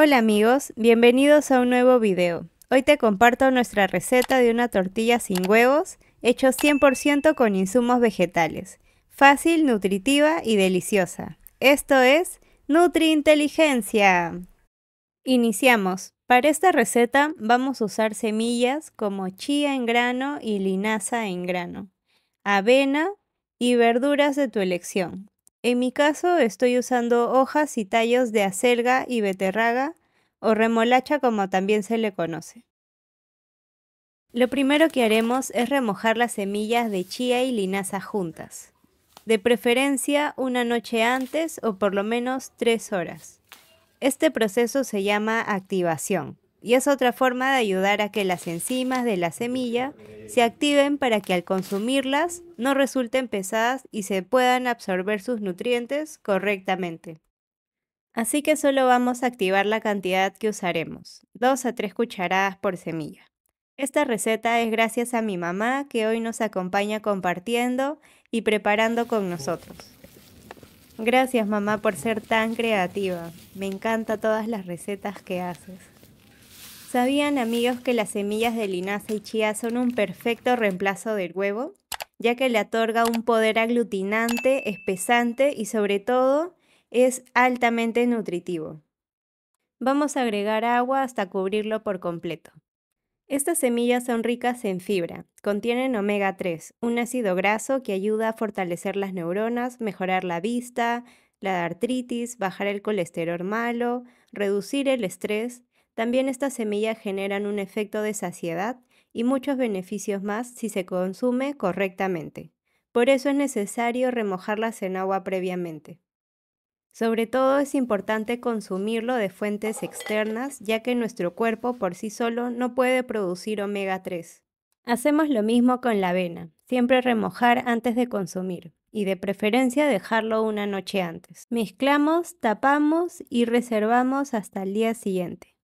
Hola amigos, bienvenidos a un nuevo video. Hoy te comparto nuestra receta de una tortilla sin huevos, hecha 100% con insumos vegetales. Fácil, nutritiva y deliciosa. Esto es Nutri Inteligencia. Iniciamos. Para esta receta vamos a usar semillas como chía en grano y linaza en grano, avena y verduras de tu elección. En mi caso estoy usando hojas y tallos de acelga y beterraga o remolacha como también se le conoce. Lo primero que haremos es remojar las semillas de chía y linaza juntas, de preferencia una noche antes o por lo menos tres horas. Este proceso se llama activación y es otra forma de ayudar a que las enzimas de la semilla se activen para que al consumirlas no resulten pesadas y se puedan absorber sus nutrientes correctamente. Así que solo vamos a activar la cantidad que usaremos, 2 a 3 cucharadas por semilla. Esta receta es gracias a mi mamá que hoy nos acompaña compartiendo y preparando con nosotros. Gracias mamá por ser tan creativa. Me encanta todas las recetas que haces. ¿Sabían amigos que las semillas de linaza y chía son un perfecto reemplazo del huevo? Ya que le otorga un poder aglutinante, espesante y sobre todo es altamente nutritivo. Vamos a agregar agua hasta cubrirlo por completo. Estas semillas son ricas en fibra, contienen omega 3, un ácido graso que ayuda a fortalecer las neuronas, mejorar la vista, la artritis, bajar el colesterol malo, reducir el estrés, también estas semillas generan un efecto de saciedad y muchos beneficios más si se consume correctamente. Por eso es necesario remojarlas en agua previamente. Sobre todo es importante consumirlo de fuentes externas, ya que nuestro cuerpo por sí solo no puede producir omega 3. Hacemos lo mismo con la avena, siempre remojar antes de consumir y de preferencia dejarlo una noche antes. Mezclamos, tapamos y reservamos hasta el día siguiente.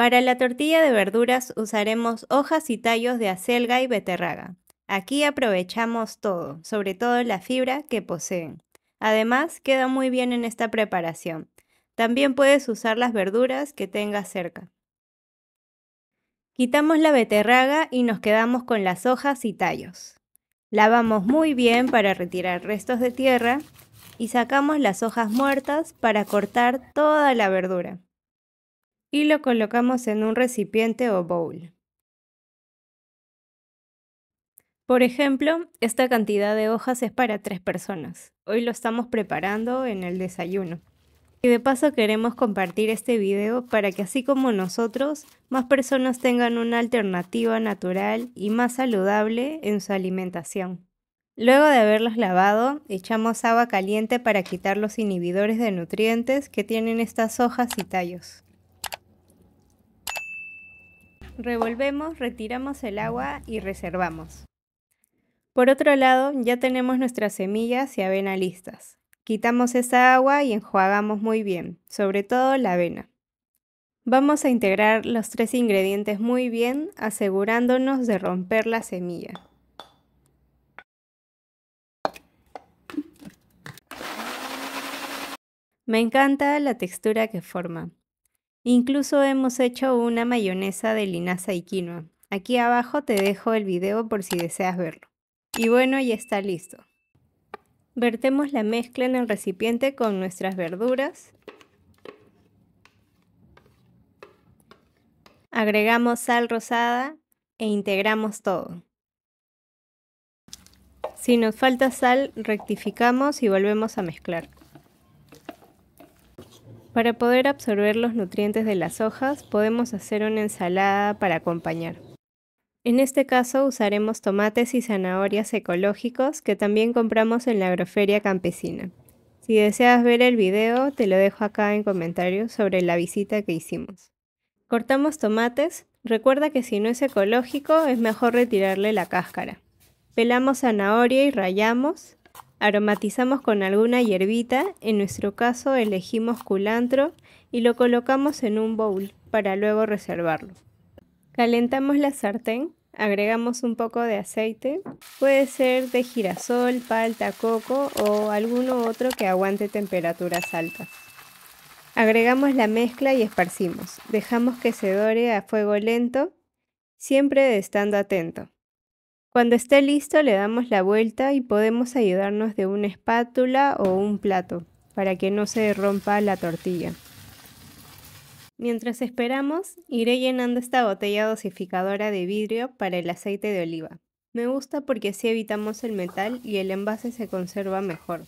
Para la tortilla de verduras usaremos hojas y tallos de acelga y beterraga. Aquí aprovechamos todo, sobre todo la fibra que poseen. Además, queda muy bien en esta preparación. También puedes usar las verduras que tengas cerca. Quitamos la beterraga y nos quedamos con las hojas y tallos. Lavamos muy bien para retirar restos de tierra y sacamos las hojas muertas para cortar toda la verdura y lo colocamos en un recipiente o bowl. Por ejemplo, esta cantidad de hojas es para tres personas. Hoy lo estamos preparando en el desayuno. Y de paso queremos compartir este video para que así como nosotros, más personas tengan una alternativa natural y más saludable en su alimentación. Luego de haberlos lavado, echamos agua caliente para quitar los inhibidores de nutrientes que tienen estas hojas y tallos revolvemos, retiramos el agua y reservamos. Por otro lado, ya tenemos nuestras semillas y avena listas. Quitamos esa agua y enjuagamos muy bien, sobre todo la avena. Vamos a integrar los tres ingredientes muy bien, asegurándonos de romper la semilla. Me encanta la textura que forma. Incluso hemos hecho una mayonesa de linaza y quinoa. Aquí abajo te dejo el video por si deseas verlo. Y bueno, ya está listo. Vertemos la mezcla en el recipiente con nuestras verduras. Agregamos sal rosada e integramos todo. Si nos falta sal, rectificamos y volvemos a mezclar. Para poder absorber los nutrientes de las hojas, podemos hacer una ensalada para acompañar. En este caso usaremos tomates y zanahorias ecológicos que también compramos en la agroferia campesina. Si deseas ver el video, te lo dejo acá en comentarios sobre la visita que hicimos. Cortamos tomates, recuerda que si no es ecológico es mejor retirarle la cáscara. Pelamos zanahoria y rayamos, Aromatizamos con alguna hierbita, en nuestro caso elegimos culantro y lo colocamos en un bowl para luego reservarlo. Calentamos la sartén, agregamos un poco de aceite, puede ser de girasol, palta, coco o alguno otro que aguante temperaturas altas. Agregamos la mezcla y esparcimos. Dejamos que se dore a fuego lento, siempre estando atento. Cuando esté listo le damos la vuelta y podemos ayudarnos de una espátula o un plato para que no se rompa la tortilla. Mientras esperamos, iré llenando esta botella dosificadora de vidrio para el aceite de oliva. Me gusta porque así evitamos el metal y el envase se conserva mejor.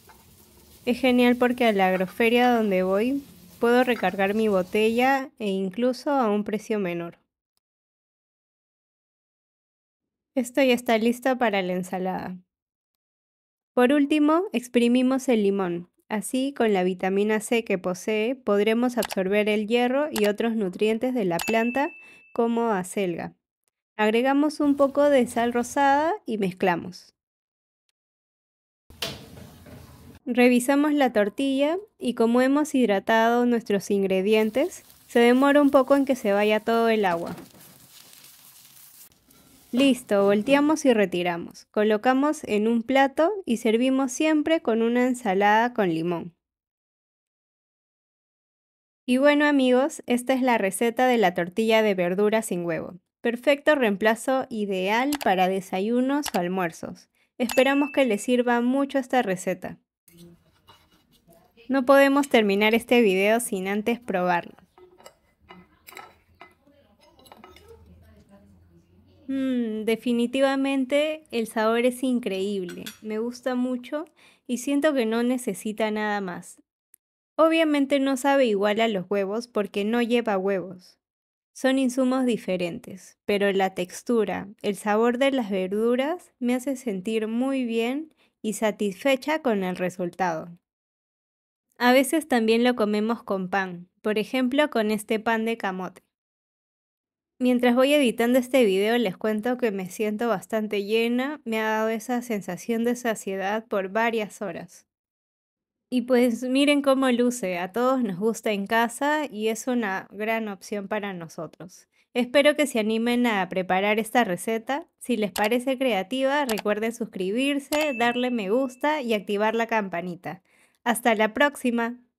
Es genial porque a la agroferia donde voy puedo recargar mi botella e incluso a un precio menor. Esto ya está listo para la ensalada. Por último, exprimimos el limón. Así, con la vitamina C que posee, podremos absorber el hierro y otros nutrientes de la planta, como acelga. Agregamos un poco de sal rosada y mezclamos. Revisamos la tortilla y como hemos hidratado nuestros ingredientes, se demora un poco en que se vaya todo el agua. Listo, volteamos y retiramos. Colocamos en un plato y servimos siempre con una ensalada con limón. Y bueno amigos, esta es la receta de la tortilla de verdura sin huevo. Perfecto reemplazo ideal para desayunos o almuerzos. Esperamos que les sirva mucho esta receta. No podemos terminar este video sin antes probarlo. Mmm, definitivamente el sabor es increíble, me gusta mucho y siento que no necesita nada más. Obviamente no sabe igual a los huevos porque no lleva huevos. Son insumos diferentes, pero la textura, el sabor de las verduras me hace sentir muy bien y satisfecha con el resultado. A veces también lo comemos con pan, por ejemplo con este pan de camote. Mientras voy editando este video les cuento que me siento bastante llena, me ha dado esa sensación de saciedad por varias horas. Y pues miren cómo luce, a todos nos gusta en casa y es una gran opción para nosotros. Espero que se animen a preparar esta receta. Si les parece creativa, recuerden suscribirse, darle me gusta y activar la campanita. Hasta la próxima.